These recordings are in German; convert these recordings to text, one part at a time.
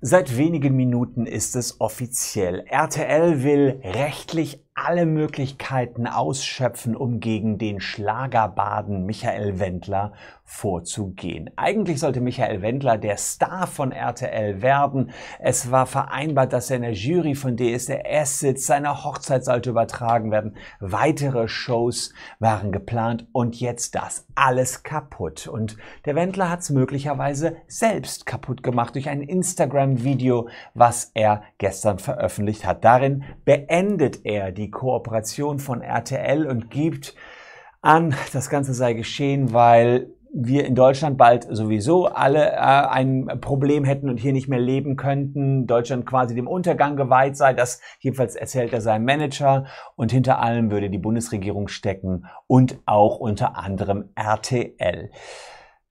Seit wenigen Minuten ist es offiziell. RTL will rechtlich alle Möglichkeiten ausschöpfen, um gegen den Schlagerbaden Michael Wendler vorzugehen. Eigentlich sollte Michael Wendler der Star von RTL werden. Es war vereinbart, dass er in der Jury von DSDS sitzt. Seine Hochzeit sollte übertragen werden. Weitere Shows waren geplant und jetzt das alles kaputt. Und der Wendler hat es möglicherweise selbst kaputt gemacht durch ein Instagram-Video, was er gestern veröffentlicht hat. Darin beendet er die Kooperation von RTL und gibt an, das Ganze sei geschehen, weil wir in Deutschland bald sowieso alle äh, ein Problem hätten und hier nicht mehr leben könnten, Deutschland quasi dem Untergang geweiht sei, das jedenfalls erzählt er seinem Manager und hinter allem würde die Bundesregierung stecken und auch unter anderem RTL.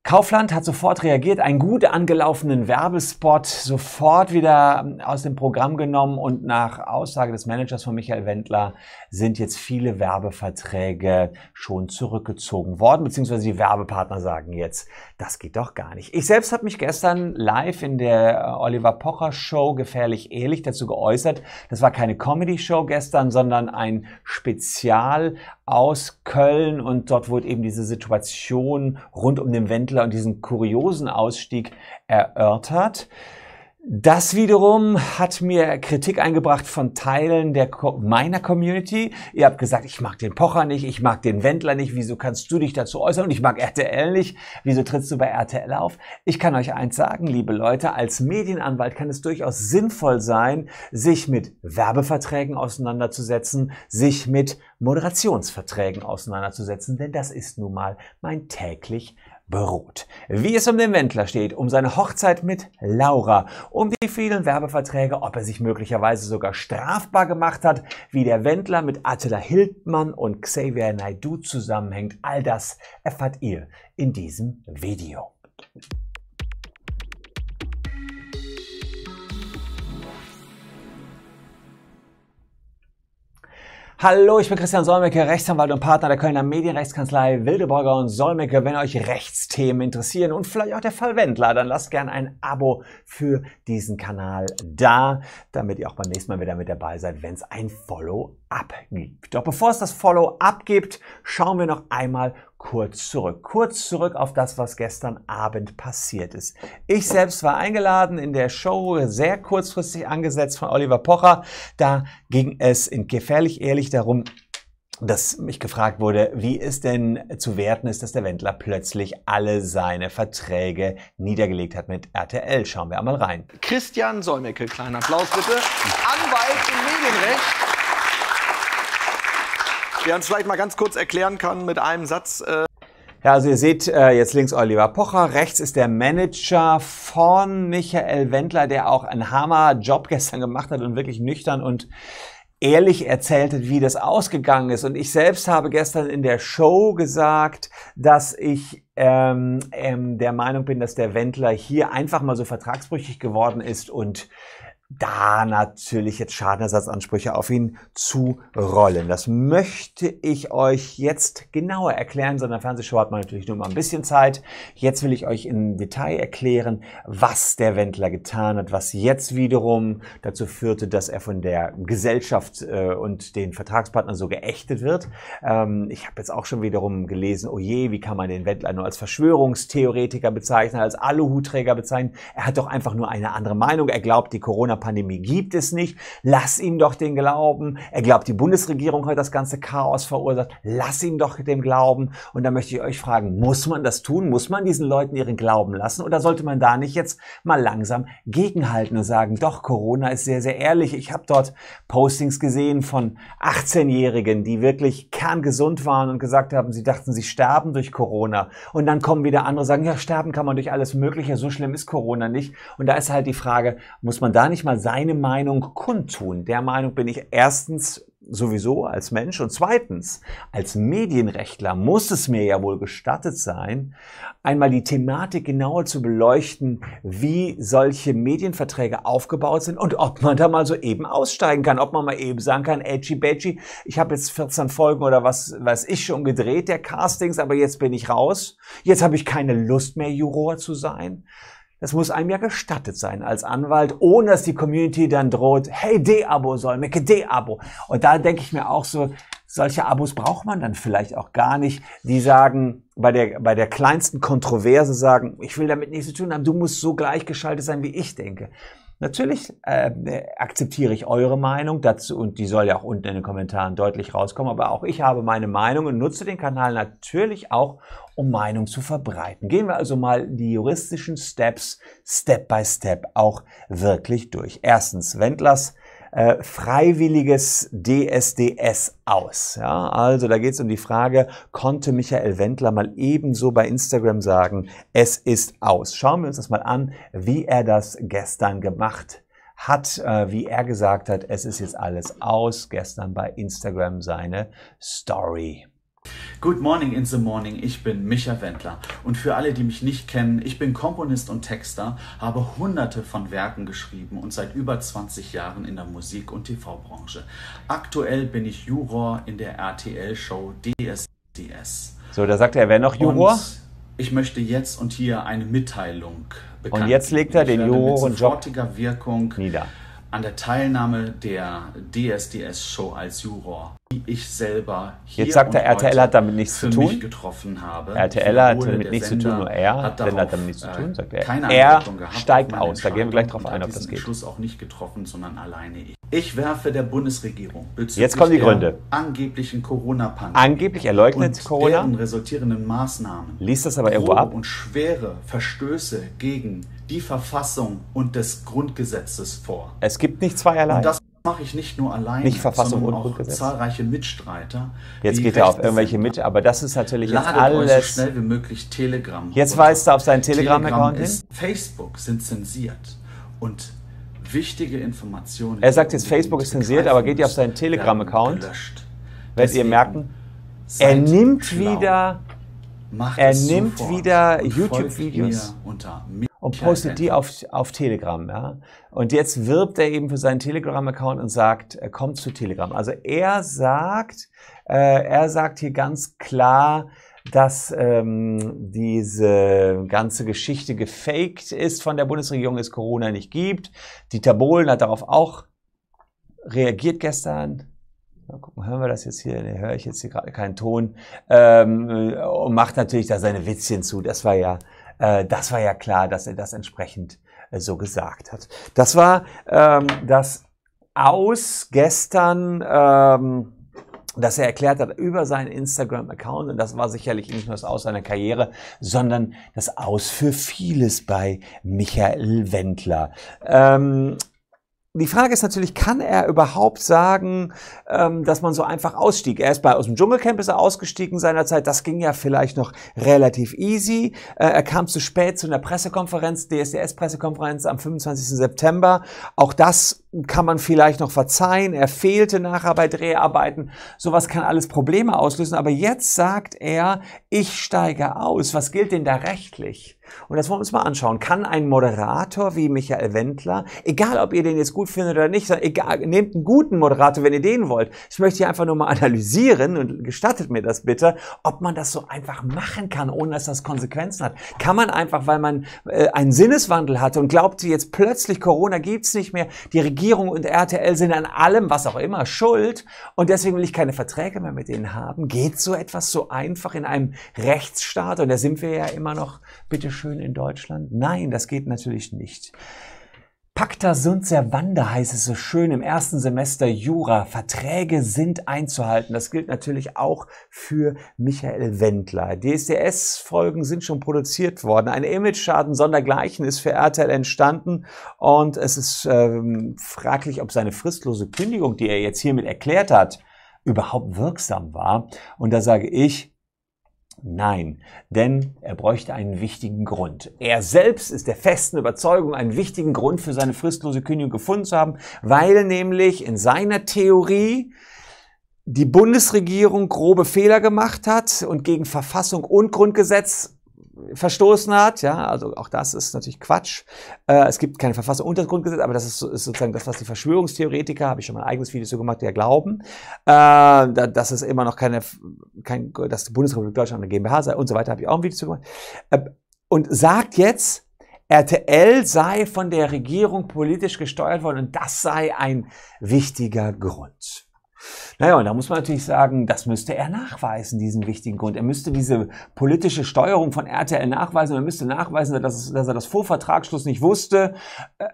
Kaufland hat sofort reagiert, einen gut angelaufenen Werbespot sofort wieder aus dem Programm genommen und nach Aussage des Managers von Michael Wendler sind jetzt viele Werbeverträge schon zurückgezogen worden, beziehungsweise die Werbepartner sagen jetzt, das geht doch gar nicht. Ich selbst habe mich gestern live in der Oliver Pocher Show Gefährlich Ehrlich dazu geäußert. Das war keine Comedy-Show gestern, sondern ein Spezial aus Köln und dort wurde eben diese Situation rund um den Wendler Hitler und diesen kuriosen Ausstieg erörtert. Das wiederum hat mir Kritik eingebracht von Teilen der meiner Community. Ihr habt gesagt, ich mag den Pocher nicht, ich mag den Wendler nicht, wieso kannst du dich dazu äußern und ich mag RTL nicht, wieso trittst du bei RTL auf? Ich kann euch eins sagen, liebe Leute, als Medienanwalt kann es durchaus sinnvoll sein, sich mit Werbeverträgen auseinanderzusetzen, sich mit Moderationsverträgen auseinanderzusetzen, denn das ist nun mal mein täglich beruht. Wie es um den Wendler steht, um seine Hochzeit mit Laura, um die vielen Werbeverträge, ob er sich möglicherweise sogar strafbar gemacht hat, wie der Wendler mit Attila Hildmann und Xavier Naidu zusammenhängt, all das erfahrt ihr in diesem Video. Hallo, ich bin Christian Solmecke, Rechtsanwalt und Partner der Kölner Medienrechtskanzlei Wildeborger und Solmecke. Wenn euch Rechtsthemen interessieren und vielleicht auch der Fall Wendler, dann lasst gerne ein Abo für diesen Kanal da, damit ihr auch beim nächsten Mal wieder mit dabei seid, wenn es ein Follow-up gibt. Doch bevor es das Follow-up gibt, schauen wir noch einmal kurz zurück. Kurz zurück auf das, was gestern Abend passiert ist. Ich selbst war eingeladen in der Show, sehr kurzfristig angesetzt von Oliver Pocher. Da ging es in gefährlich ehrlich darum, dass mich gefragt wurde, wie es denn zu werten ist, dass der Wendler plötzlich alle seine Verträge niedergelegt hat mit RTL. Schauen wir einmal rein. Christian Solmecke, kleinen Applaus bitte. Anwalt im Medienrecht der uns vielleicht mal ganz kurz erklären kann mit einem Satz. Äh ja, also ihr seht äh, jetzt links Oliver Pocher, rechts ist der Manager von Michael Wendler, der auch einen Hammer-Job gestern gemacht hat und wirklich nüchtern und ehrlich erzählt hat, wie das ausgegangen ist. Und ich selbst habe gestern in der Show gesagt, dass ich ähm, ähm, der Meinung bin, dass der Wendler hier einfach mal so vertragsbrüchig geworden ist und da natürlich jetzt Schadenersatzansprüche auf ihn zu rollen. Das möchte ich euch jetzt genauer erklären, So sondern Fernsehshow hat man natürlich nur mal ein bisschen Zeit. Jetzt will ich euch im Detail erklären, was der Wendler getan hat, was jetzt wiederum dazu führte, dass er von der Gesellschaft äh, und den Vertragspartnern so geächtet wird. Ähm, ich habe jetzt auch schon wiederum gelesen, oh je, wie kann man den Wendler nur als Verschwörungstheoretiker bezeichnen, als Aluhutträger bezeichnen? Er hat doch einfach nur eine andere Meinung. Er glaubt, die Corona Corona-Pandemie gibt es nicht. Lass ihm doch den Glauben. Er glaubt, die Bundesregierung hat das ganze Chaos verursacht. Lass ihm doch dem Glauben. Und da möchte ich euch fragen, muss man das tun? Muss man diesen Leuten ihren Glauben lassen? Oder sollte man da nicht jetzt mal langsam gegenhalten und sagen, doch, Corona ist sehr, sehr ehrlich. Ich habe dort Postings gesehen von 18-Jährigen, die wirklich kerngesund waren und gesagt haben, sie dachten, sie sterben durch Corona. Und dann kommen wieder andere, und sagen, ja, sterben kann man durch alles Mögliche. So schlimm ist Corona nicht. Und da ist halt die Frage, muss man da nicht mal manchmal seine Meinung kundtun. Der Meinung bin ich erstens sowieso als Mensch und zweitens als Medienrechtler muss es mir ja wohl gestattet sein, einmal die Thematik genauer zu beleuchten, wie solche Medienverträge aufgebaut sind und ob man da mal so eben aussteigen kann, ob man mal eben sagen kann, edgy badgy, ich habe jetzt 14 Folgen oder was weiß ich schon gedreht der Castings, aber jetzt bin ich raus, jetzt habe ich keine Lust mehr Juror zu sein. Das muss einem ja gestattet sein als Anwalt, ohne dass die Community dann droht, hey, D-Abo soll, Mecke D-Abo. Und da denke ich mir auch so, solche Abos braucht man dann vielleicht auch gar nicht. Die sagen, bei der, bei der kleinsten Kontroverse sagen, ich will damit nichts zu tun haben, du musst so gleichgeschaltet sein, wie ich denke. Natürlich äh, akzeptiere ich eure Meinung dazu und die soll ja auch unten in den Kommentaren deutlich rauskommen, aber auch ich habe meine Meinung und nutze den Kanal natürlich auch, um Meinung zu verbreiten. Gehen wir also mal die juristischen Steps Step by Step auch wirklich durch. Erstens, Wendlers äh, freiwilliges DSDS aus. Ja, also da geht es um die Frage, konnte Michael Wendler mal ebenso bei Instagram sagen, es ist aus. Schauen wir uns das mal an, wie er das gestern gemacht hat, äh, wie er gesagt hat, es ist jetzt alles aus, gestern bei Instagram seine Story. Good Morning in the Morning, ich bin Micha Wendler und für alle, die mich nicht kennen, ich bin Komponist und Texter, habe hunderte von Werken geschrieben und seit über 20 Jahren in der Musik- und TV-Branche. Aktuell bin ich Juror in der RTL-Show DSDS. So, da sagt er, wer noch Juror? Und ich möchte jetzt und hier eine Mitteilung bekannt. Und jetzt legt er den Juror und Job Wirkung nieder an der Teilnahme der DSDS-Show als Juror, die ich selber hier Jetzt sagt der RTL hat damit nichts zu tun. getroffen habe. RTL hat damit nichts zu tun, nur er hat, darauf, hat damit nichts zu tun, sagt er. Keine er steigt aus, da gehen wir gleich drauf ein, ob das geht. Schluss auch nicht getroffen, sondern alleine ich. Ich werfe der Bundesregierung bezüglich Jetzt kommen die Gründe. angeblichen Corona-Pandemie Angeblich, erleugnet leugnet und Corona. resultierenden Maßnahmen. Lies das aber irgendwo ab. und schwere Verstöße gegen die Verfassung und des Grundgesetzes vor. Es gibt nicht zweierlei. Und das mache ich nicht nur alleine, nicht Verfassung sondern und auch Grundgesetz. zahlreiche Mitstreiter. Jetzt geht er auf irgendwelche mit, aber das ist natürlich jetzt alles. so schnell wie möglich Telegram. Jetzt weist er auf seinen Telegram-Account hin. Facebook sind zensiert und wichtige Informationen. Er sagt jetzt, Facebook ist zensiert, aber geht ihr auf seinen Telegram-Account, werdet ihr merken, er nimmt schlau. wieder, er nimmt wieder YouTube-Videos. Unter und postet die auf, auf Telegram. Ja? Und jetzt wirbt er eben für seinen Telegram-Account und sagt, kommt zu Telegram. Also er sagt, äh, er sagt hier ganz klar, dass ähm, diese ganze Geschichte gefaked ist von der Bundesregierung, es Corona nicht gibt. Dieter Bohlen hat darauf auch reagiert gestern. Mal gucken, hören wir das jetzt hier? Ne, höre ich jetzt hier gerade keinen Ton. Ähm, und macht natürlich da seine Witzchen zu. Das war ja äh, das war ja klar, dass er das entsprechend äh, so gesagt hat. Das war ähm, das Aus gestern. Ähm, dass er erklärt hat über seinen Instagram-Account. Und das war sicherlich nicht nur das Aus seiner Karriere, sondern das Aus für vieles bei Michael Wendler. Ähm, die Frage ist natürlich, kann er überhaupt sagen, ähm, dass man so einfach ausstieg? Er ist bei, aus dem Dschungelcamp ist er ausgestiegen seinerzeit. Das ging ja vielleicht noch relativ easy. Äh, er kam zu spät zu einer Pressekonferenz, DSDS-Pressekonferenz am 25. September. Auch das kann man vielleicht noch verzeihen. Er fehlte nachher bei Dreharbeiten. Sowas kann alles Probleme auslösen. Aber jetzt sagt er, ich steige aus. Was gilt denn da rechtlich? Und das wollen wir uns mal anschauen. Kann ein Moderator wie Michael Wendler, egal ob ihr den jetzt gut findet oder nicht, egal, nehmt einen guten Moderator, wenn ihr den wollt. Ich möchte hier einfach nur mal analysieren und gestattet mir das bitte, ob man das so einfach machen kann, ohne dass das Konsequenzen hat. Kann man einfach, weil man äh, einen Sinneswandel hatte und glaubte jetzt plötzlich Corona gibt's nicht mehr, die Regierung Regierung und RTL sind an allem, was auch immer, schuld und deswegen will ich keine Verträge mehr mit denen haben. Geht so etwas so einfach in einem Rechtsstaat? Und da sind wir ja immer noch, bitteschön, in Deutschland. Nein, das geht natürlich nicht. Pacta sunt servanda heißt es so schön im ersten Semester Jura. Verträge sind einzuhalten. Das gilt natürlich auch für Michael Wendler. DSDS-Folgen sind schon produziert worden. Ein Image-Schaden sondergleichen ist für RTL entstanden und es ist ähm, fraglich, ob seine fristlose Kündigung, die er jetzt hiermit erklärt hat, überhaupt wirksam war. Und da sage ich, Nein, denn er bräuchte einen wichtigen Grund. Er selbst ist der festen Überzeugung, einen wichtigen Grund für seine fristlose Kündigung gefunden zu haben, weil nämlich in seiner Theorie die Bundesregierung grobe Fehler gemacht hat und gegen Verfassung und Grundgesetz verstoßen hat. Ja, also auch das ist natürlich Quatsch. Äh, es gibt keine Verfassung unter das Grundgesetz, aber das ist, ist sozusagen das, was die Verschwörungstheoretiker, habe ich schon mal ein eigenes Video so gemacht, ja glauben, äh, da, dass es immer noch keine, kein, dass die Bundesrepublik Deutschland eine GmbH sei und so weiter, habe ich auch ein Video zu gemacht. Äh, und sagt jetzt, RTL sei von der Regierung politisch gesteuert worden und das sei ein wichtiger Grund. Naja, und da muss man natürlich sagen, das müsste er nachweisen, diesen wichtigen Grund. Er müsste diese politische Steuerung von RTL nachweisen er müsste nachweisen, dass, dass er das Vorvertragsschluss nicht wusste. Äh,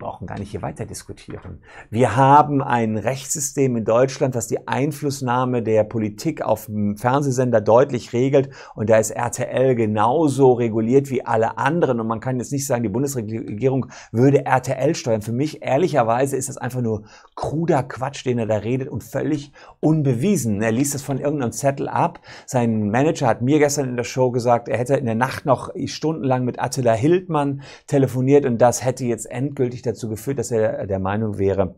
wir brauchen gar nicht hier weiter diskutieren. Wir haben ein Rechtssystem in Deutschland, das die Einflussnahme der Politik auf Fernsehsender deutlich regelt. Und da ist RTL genauso reguliert wie alle anderen. Und man kann jetzt nicht sagen, die Bundesregierung würde RTL steuern. Für mich, ehrlicherweise, ist das einfach nur kruder Quatsch, den er da redet und völlig unbewiesen. Er liest das von irgendeinem Zettel ab. Sein Manager hat mir gestern in der Show gesagt, er hätte in der Nacht noch stundenlang mit Attila Hildmann telefoniert und das hätte jetzt endgültig dazu geführt, dass er der Meinung wäre,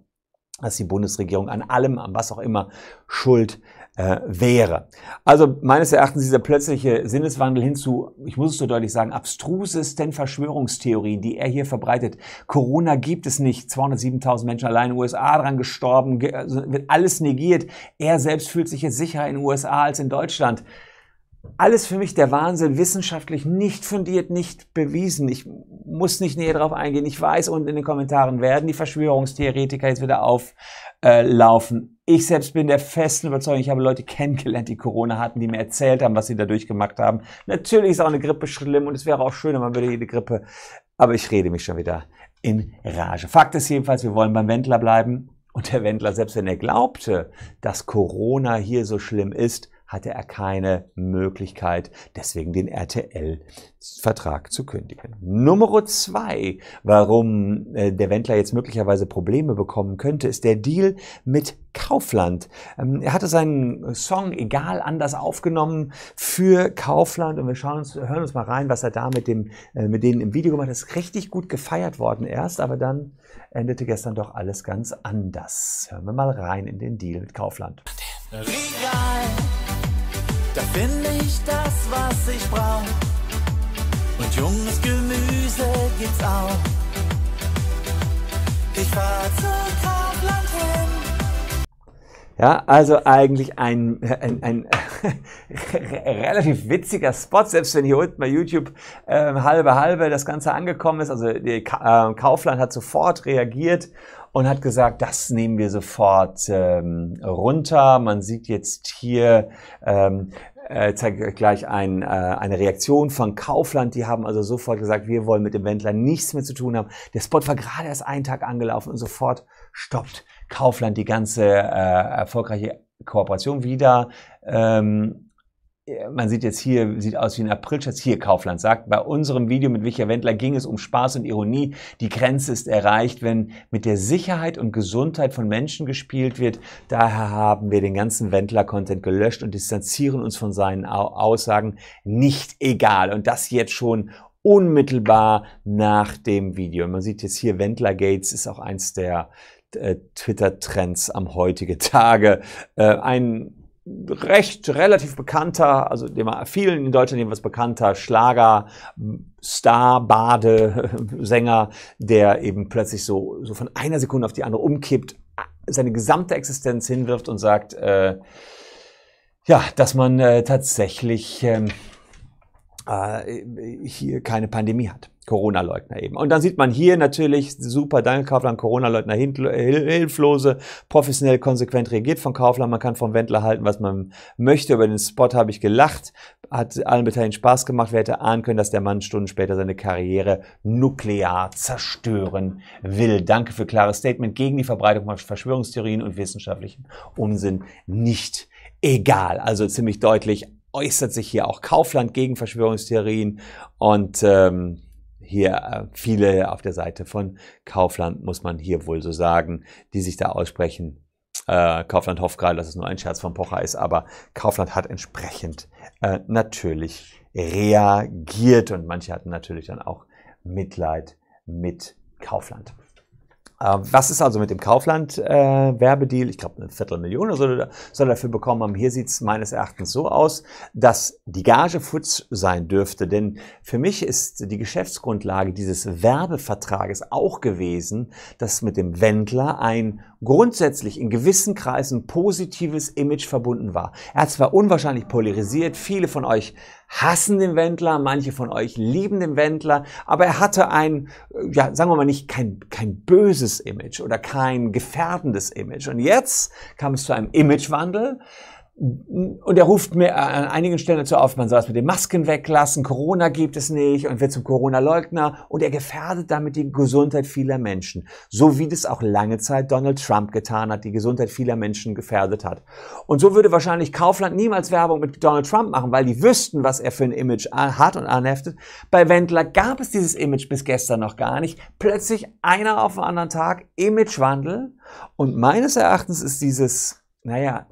dass die Bundesregierung an allem, an was auch immer, schuld äh, wäre. Also meines Erachtens dieser plötzliche Sinneswandel hin zu, ich muss es so deutlich sagen, abstrusesten Verschwörungstheorien, die er hier verbreitet. Corona gibt es nicht, 207.000 Menschen allein in den USA dran gestorben, also wird alles negiert. Er selbst fühlt sich jetzt sicherer in den USA als in Deutschland alles für mich der Wahnsinn, wissenschaftlich nicht fundiert, nicht bewiesen. Ich muss nicht näher drauf eingehen. Ich weiß, und in den Kommentaren werden die Verschwörungstheoretiker jetzt wieder auflaufen. Äh, ich selbst bin der festen Überzeugung, ich habe Leute kennengelernt, die Corona hatten, die mir erzählt haben, was sie da durchgemacht haben. Natürlich ist auch eine Grippe schlimm und es wäre auch schön, wenn man würde jede Grippe. Aber ich rede mich schon wieder in Rage. Fakt ist jedenfalls, wir wollen beim Wendler bleiben. Und der Wendler, selbst wenn er glaubte, dass Corona hier so schlimm ist, hatte er keine Möglichkeit, deswegen den RTL-Vertrag zu kündigen. Nummer zwei, warum äh, der Wendler jetzt möglicherweise Probleme bekommen könnte, ist der Deal mit Kaufland. Ähm, er hatte seinen Song egal anders aufgenommen für Kaufland und wir schauen uns, hören uns mal rein, was er da mit, dem, äh, mit denen im Video gemacht hat. Das Ist richtig gut gefeiert worden erst, aber dann endete gestern doch alles ganz anders. Hören wir mal rein in den Deal mit Kaufland. Regal. Da finde ich das, was ich brauche. Und junges Gemüse gibt's auch. Ich fahr zu Kaufland hin. Ja, also eigentlich ein, ein, ein relativ witziger Spot, selbst wenn hier unten bei YouTube äh, halbe halbe das Ganze angekommen ist. Also ähm, Kaufland hat sofort reagiert und hat gesagt, das nehmen wir sofort ähm, runter. Man sieht jetzt hier ähm, äh, zeige euch gleich ein, äh, eine Reaktion von Kaufland. Die haben also sofort gesagt, wir wollen mit dem Wendler nichts mehr zu tun haben. Der Spot war gerade erst einen Tag angelaufen und sofort stoppt Kaufland die ganze äh, erfolgreiche Kooperation wieder. Ähm, man sieht jetzt hier, sieht aus wie ein Aprilschatz. Hier, Kaufland sagt, bei unserem Video mit Wicher Wendler ging es um Spaß und Ironie. Die Grenze ist erreicht, wenn mit der Sicherheit und Gesundheit von Menschen gespielt wird. Daher haben wir den ganzen Wendler-Content gelöscht und distanzieren uns von seinen Aussagen. Nicht egal. Und das jetzt schon unmittelbar nach dem Video. man sieht jetzt hier, Wendler Gates ist auch eins der äh, Twitter-Trends am heutigen Tage. Äh, ein recht relativ bekannter, also dem vielen in Deutschland jedenfalls bekannter Schlager, Star, Bade, Sänger, der eben plötzlich so, so von einer Sekunde auf die andere umkippt, seine gesamte Existenz hinwirft und sagt, äh, ja, dass man äh, tatsächlich ähm, äh, hier keine Pandemie hat. Corona-Leugner eben. Und dann sieht man hier natürlich super, danke Kaufland, Corona-Leugner, Hilflose, professionell konsequent reagiert von Kaufland. Man kann vom Wendler halten, was man möchte. Über den Spot habe ich gelacht, hat allen Beteiligten Spaß gemacht. Wer hätte ahnen können, dass der Mann Stunden später seine Karriere nuklear zerstören will. Danke für klares Statement gegen die Verbreitung von Verschwörungstheorien und wissenschaftlichen Unsinn. Nicht egal. Also ziemlich deutlich äußert sich hier auch Kaufland gegen Verschwörungstheorien und ähm, hier äh, viele auf der Seite von Kaufland, muss man hier wohl so sagen, die sich da aussprechen. Äh, Kaufland hofft gerade, dass es nur ein Scherz von Pocher ist, aber Kaufland hat entsprechend äh, natürlich reagiert und manche hatten natürlich dann auch Mitleid mit Kaufland. Ähm, was ist also mit dem Kaufland-Werbedeal? Äh, ich glaube, eine Viertelmillion soll er, äh, soll er dafür bekommen haben. Hier sieht es meines Erachtens so aus, dass die Gage futz sein dürfte. Denn für mich ist die Geschäftsgrundlage dieses Werbevertrages auch gewesen, dass mit dem Wendler ein grundsätzlich in gewissen Kreisen positives Image verbunden war. Er hat zwar unwahrscheinlich polarisiert, viele von euch hassen den Wendler, manche von euch lieben den Wendler, aber er hatte ein, äh, ja, sagen wir mal nicht, kein, kein böses Image oder kein gefährdendes Image. Und jetzt kam es zu einem Imagewandel und er ruft mir an einigen Stellen dazu auf, man soll es mit den Masken weglassen, Corona gibt es nicht und wird zum Corona-Leugner und er gefährdet damit die Gesundheit vieler Menschen. So wie das auch lange Zeit Donald Trump getan hat, die Gesundheit vieler Menschen gefährdet hat. Und so würde wahrscheinlich Kaufland niemals Werbung mit Donald Trump machen, weil die wüssten, was er für ein Image hat und anheftet. Bei Wendler gab es dieses Image bis gestern noch gar nicht. Plötzlich einer auf den anderen Tag, Imagewandel. Und meines Erachtens ist dieses, naja,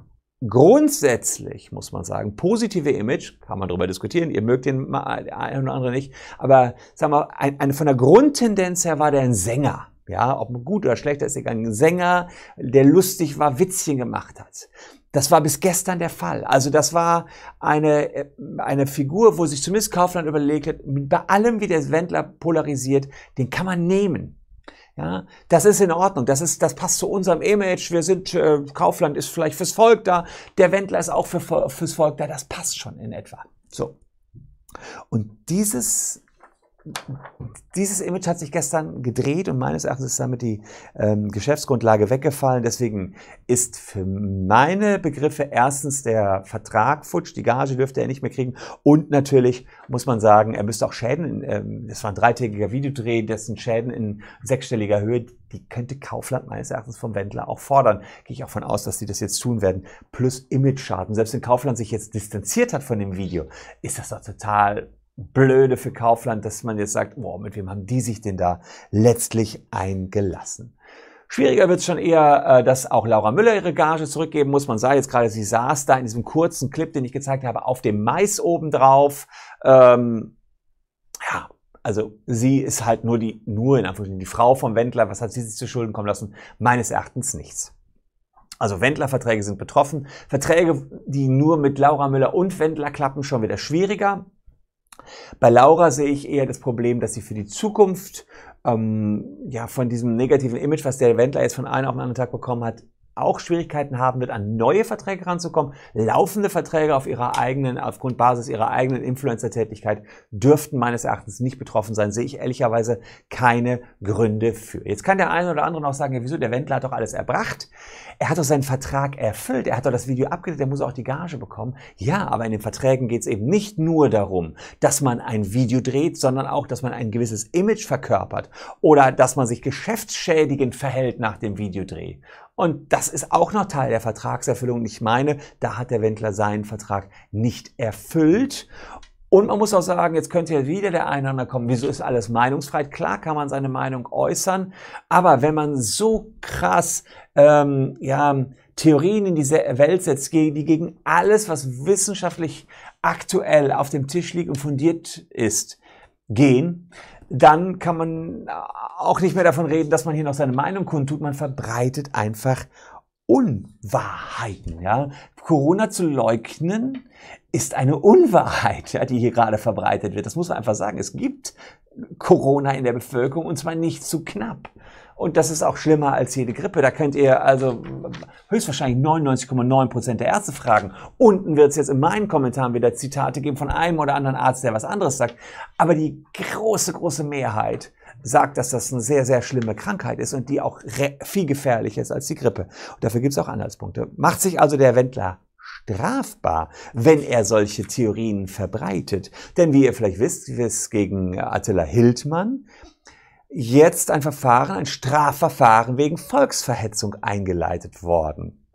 grundsätzlich, muss man sagen, positive Image, kann man darüber diskutieren, ihr mögt den einen oder anderen nicht, aber sagen wir, ein, ein, von der Grundtendenz her war der ein Sänger. Ja, ob gut oder schlecht, ist egal. Ein Sänger, der lustig war, Witzchen gemacht hat. Das war bis gestern der Fall. Also das war eine, äh, eine Figur, wo sich zumindest Kaufland überlegt hat, bei allem, wie der Wendler polarisiert, den kann man nehmen. Ja, das ist in Ordnung. Das ist, das passt zu unserem Image. Wir sind, äh, Kaufland ist vielleicht fürs Volk da. Der Wendler ist auch für, fürs Volk da. Das passt schon in etwa. So. Und dieses dieses Image hat sich gestern gedreht und meines Erachtens ist damit die ähm, Geschäftsgrundlage weggefallen. Deswegen ist für meine Begriffe erstens der Vertrag futsch, die Gage dürfte er nicht mehr kriegen und natürlich muss man sagen, er müsste auch Schäden, ähm, es ähm, war ein dreitägiger Videodreh, dessen Schäden in sechsstelliger Höhe, die könnte Kaufland meines Erachtens vom Wendler auch fordern. Gehe ich auch von aus, dass sie das jetzt tun werden. Plus Image-Schaden. Selbst wenn Kaufland sich jetzt distanziert hat von dem Video, ist das doch total blöde für Kaufland, dass man jetzt sagt, wow, mit wem haben die sich denn da letztlich eingelassen? Schwieriger wird es schon eher, äh, dass auch Laura Müller ihre Gage zurückgeben muss. Man sah jetzt gerade, sie saß da in diesem kurzen Clip, den ich gezeigt habe, auf dem Mais obendrauf. Ähm, ja, also sie ist halt nur die, nur in Anführungsstrichen, die Frau vom Wendler. Was hat sie sich zu Schulden kommen lassen? Meines Erachtens nichts. Also Wendler-Verträge sind betroffen. Verträge, die nur mit Laura Müller und Wendler klappen, schon wieder schwieriger. Bei Laura sehe ich eher das Problem, dass sie für die Zukunft ähm, ja, von diesem negativen Image, was der Wendler jetzt von einem auf den anderen Tag bekommen hat, auch Schwierigkeiten haben wird, an neue Verträge ranzukommen. Laufende Verträge auf ihrer eigenen, aufgrund Basis ihrer eigenen Influencer-Tätigkeit dürften meines Erachtens nicht betroffen sein. Sehe ich ehrlicherweise keine Gründe für. Jetzt kann der eine oder andere noch sagen, ja, wieso? Der Wendler hat doch alles erbracht. Er hat doch seinen Vertrag erfüllt. Er hat doch das Video abgedreht. Er muss auch die Gage bekommen. Ja, aber in den Verträgen geht es eben nicht nur darum, dass man ein Video dreht, sondern auch, dass man ein gewisses Image verkörpert oder dass man sich geschäftsschädigend verhält nach dem Videodreh. Und das ist auch noch Teil der Vertragserfüllung. Ich meine, da hat der Wendler seinen Vertrag nicht erfüllt. Und man muss auch sagen, jetzt könnte ja wieder der Einander kommen. Wieso ist alles Meinungsfreiheit? Klar kann man seine Meinung äußern, aber wenn man so krass ähm, ja, Theorien in diese Welt setzt, die gegen alles, was wissenschaftlich aktuell auf dem Tisch liegt und fundiert ist, gehen, dann kann man äh, auch nicht mehr davon reden, dass man hier noch seine Meinung kundtut. Man verbreitet einfach Unwahrheiten. Ja? Corona zu leugnen ist eine Unwahrheit, ja, die hier gerade verbreitet wird. Das muss man einfach sagen. Es gibt Corona in der Bevölkerung und zwar nicht zu knapp. Und das ist auch schlimmer als jede Grippe. Da könnt ihr also äh, höchstwahrscheinlich 99,9 Prozent der Ärzte fragen. Unten wird es jetzt in meinen Kommentaren wieder Zitate geben von einem oder anderen Arzt, der was anderes sagt. Aber die große, große Mehrheit sagt, dass das eine sehr, sehr schlimme Krankheit ist und die auch viel gefährlicher ist als die Grippe. Und dafür gibt es auch Anhaltspunkte. Macht sich also der Wendler strafbar, wenn er solche Theorien verbreitet. Denn wie ihr vielleicht wisst, ist gegen Attila Hildmann jetzt ein Verfahren, ein Strafverfahren wegen Volksverhetzung eingeleitet worden.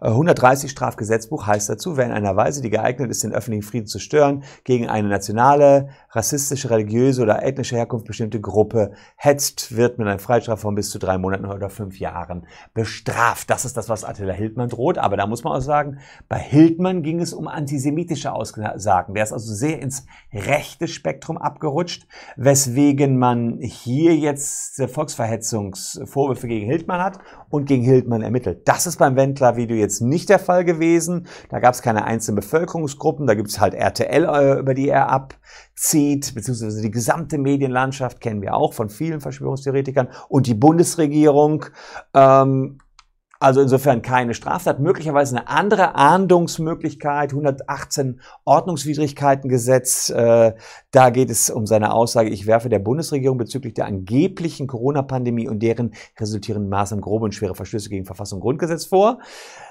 130 äh, Strafgesetzbuch heißt dazu, wer in einer Weise, die geeignet ist, den öffentlichen Frieden zu stören, gegen eine nationale, rassistische, religiöse oder ethnische Herkunft bestimmte Gruppe hetzt, wird mit einem Freistraf von bis zu drei Monaten oder fünf Jahren bestraft. Das ist das, was Attila Hildmann droht. Aber da muss man auch sagen, bei Hildmann ging es um antisemitische Aussagen. Der ist also sehr ins rechte Spektrum abgerutscht, weswegen man hier jetzt Volksverhetzungsvorwürfe gegen Hildmann hat und gegen Hildmann ermittelt. Das ist beim Wendler-Video jetzt nicht der Fall gewesen. Da gab es keine einzelnen Bevölkerungsgruppen, da gibt es halt RTL, äh, über die er abzieht, beziehungsweise die gesamte Medienlandschaft kennen wir auch von vielen Verschwörungstheoretikern und die Bundesregierung. Ähm, also insofern keine Straftat, möglicherweise eine andere Ahndungsmöglichkeit, 118 Ordnungswidrigkeiten Ordnungswidrigkeitengesetz, äh, da geht es um seine Aussage, ich werfe der Bundesregierung bezüglich der angeblichen Corona-Pandemie und deren resultierenden Maßnahmen grobe und schwere Verstöße gegen Verfassung und Grundgesetz vor.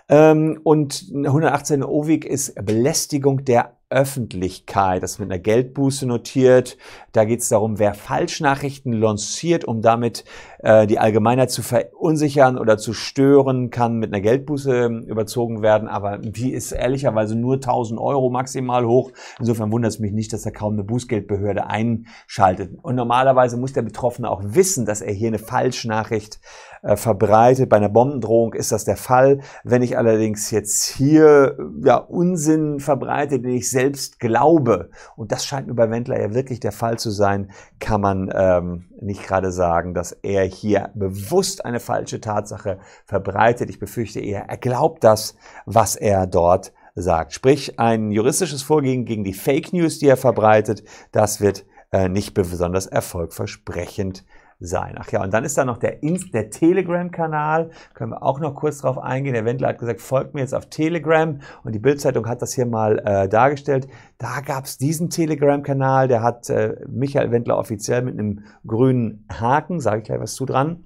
Ähm, und 118 OWIG ist Belästigung der Öffentlichkeit. Das ist mit einer Geldbuße notiert. Da geht es darum, wer Falschnachrichten lanciert, um damit äh, die Allgemeinheit zu verunsichern oder zu stören, kann mit einer Geldbuße ähm, überzogen werden. Aber die ist ehrlicherweise nur 1000 Euro maximal hoch. Insofern wundert es mich nicht, dass da kaum eine Buße Bußgeldbehörde einschaltet. Und normalerweise muss der Betroffene auch wissen, dass er hier eine Falschnachricht äh, verbreitet. Bei einer Bombendrohung ist das der Fall. Wenn ich allerdings jetzt hier äh, ja, Unsinn verbreite, den ich selbst glaube, und das scheint mir bei Wendler ja wirklich der Fall zu sein, kann man ähm, nicht gerade sagen, dass er hier bewusst eine falsche Tatsache verbreitet. Ich befürchte eher, er glaubt das, was er dort sagt. Sprich, ein juristisches Vorgehen gegen die Fake News, die er verbreitet, das wird äh, nicht besonders erfolgversprechend sein. Ach ja, und dann ist da noch der, der Telegram-Kanal. Können wir auch noch kurz drauf eingehen. Der Wendler hat gesagt, folgt mir jetzt auf Telegram. Und die Bildzeitung hat das hier mal äh, dargestellt. Da gab es diesen Telegram-Kanal. Der hat äh, Michael Wendler offiziell mit einem grünen Haken. Sage ich gleich was zu dran.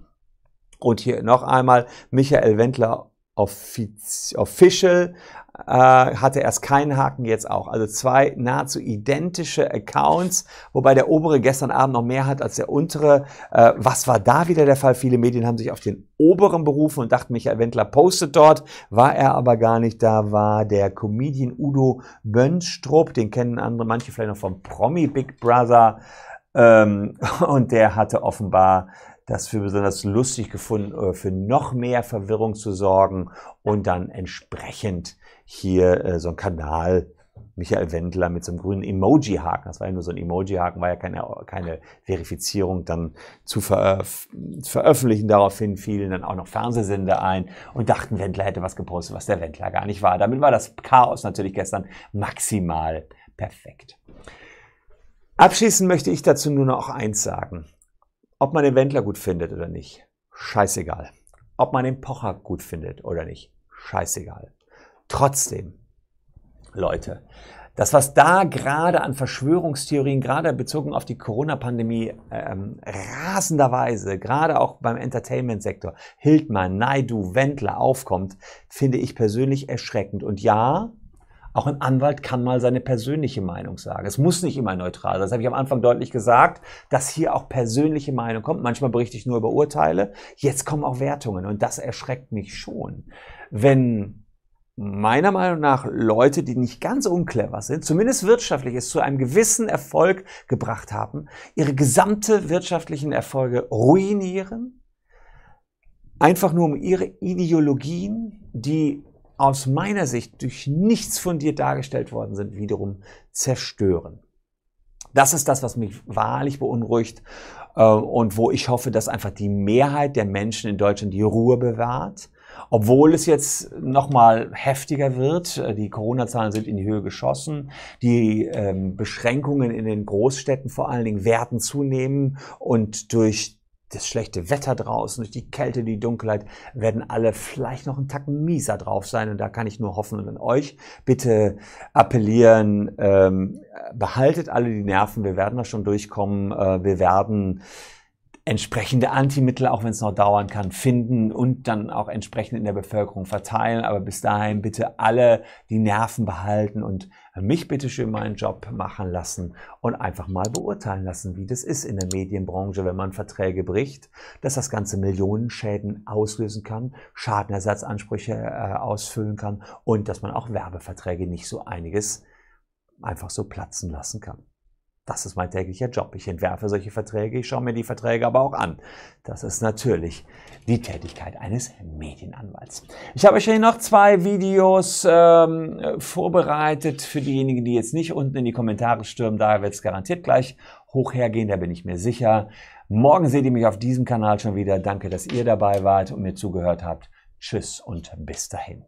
Und hier noch einmal Michael Wendler Official äh, hatte erst keinen Haken, jetzt auch. Also zwei nahezu identische Accounts, wobei der obere gestern Abend noch mehr hat als der untere. Äh, was war da wieder der Fall? Viele Medien haben sich auf den oberen berufen und dachten, Michael Wendler postet dort. War er aber gar nicht da, war der Comedian Udo Bönstrup, den kennen andere, manche vielleicht noch vom Promi Big Brother. Ähm, und der hatte offenbar das für besonders lustig gefunden, äh, für noch mehr Verwirrung zu sorgen und dann entsprechend hier äh, so ein Kanal, Michael Wendler mit so einem grünen Emoji-Haken. Das war ja nur so ein Emoji-Haken, war ja keine, keine Verifizierung, dann zu veröf veröffentlichen. Daraufhin fielen dann auch noch Fernsehsender ein und dachten, Wendler hätte was gepostet, was der Wendler gar nicht war. Damit war das Chaos natürlich gestern maximal perfekt. Abschließend möchte ich dazu nur noch eins sagen. Ob man den Wendler gut findet oder nicht, scheißegal. Ob man den Pocher gut findet oder nicht, scheißegal. Trotzdem, Leute, das, was da gerade an Verschwörungstheorien, gerade bezogen auf die Corona-Pandemie, ähm, rasenderweise, gerade auch beim Entertainment-Sektor, Hildmann, Naidu, Wendler aufkommt, finde ich persönlich erschreckend. Und ja, auch ein Anwalt kann mal seine persönliche Meinung sagen. Es muss nicht immer neutral sein. Das habe ich am Anfang deutlich gesagt, dass hier auch persönliche Meinung kommt. Manchmal berichte ich nur über Urteile. Jetzt kommen auch Wertungen. Und das erschreckt mich schon. Wenn meiner Meinung nach Leute, die nicht ganz unclever sind, zumindest wirtschaftlich es zu einem gewissen Erfolg gebracht haben, ihre gesamte wirtschaftlichen Erfolge ruinieren, einfach nur um ihre Ideologien, die aus meiner Sicht durch nichts von dir dargestellt worden sind, wiederum zerstören. Das ist das, was mich wahrlich beunruhigt äh, und wo ich hoffe, dass einfach die Mehrheit der Menschen in Deutschland die Ruhe bewahrt obwohl es jetzt nochmal heftiger wird, äh, die Corona-Zahlen sind in die Höhe geschossen, die ähm, Beschränkungen in den Großstädten vor allen Dingen werden zunehmen und durch das schlechte Wetter draußen, durch die Kälte, die Dunkelheit, werden alle vielleicht noch einen Tacken mieser drauf sein. Und da kann ich nur hoffen und an euch bitte appellieren, ähm, behaltet alle die Nerven, wir werden da schon durchkommen, äh, wir werden entsprechende Antimittel, auch wenn es noch dauern kann, finden und dann auch entsprechend in der Bevölkerung verteilen. Aber bis dahin bitte alle die Nerven behalten und mich bitte schön meinen Job machen lassen und einfach mal beurteilen lassen, wie das ist in der Medienbranche, wenn man Verträge bricht, dass das Ganze Millionenschäden auslösen kann, Schadenersatzansprüche äh, ausfüllen kann und dass man auch Werbeverträge nicht so einiges einfach so platzen lassen kann. Das ist mein täglicher Job. Ich entwerfe solche Verträge, ich schaue mir die Verträge aber auch an. Das ist natürlich die Tätigkeit eines Medienanwalts. Ich habe euch hier noch zwei Videos ähm, vorbereitet für diejenigen, die jetzt nicht unten in die Kommentare stürmen. Da wird es garantiert gleich hoch hergehen, da bin ich mir sicher. Morgen seht ihr mich auf diesem Kanal schon wieder. Danke, dass ihr dabei wart und mir zugehört habt. Tschüss und bis dahin.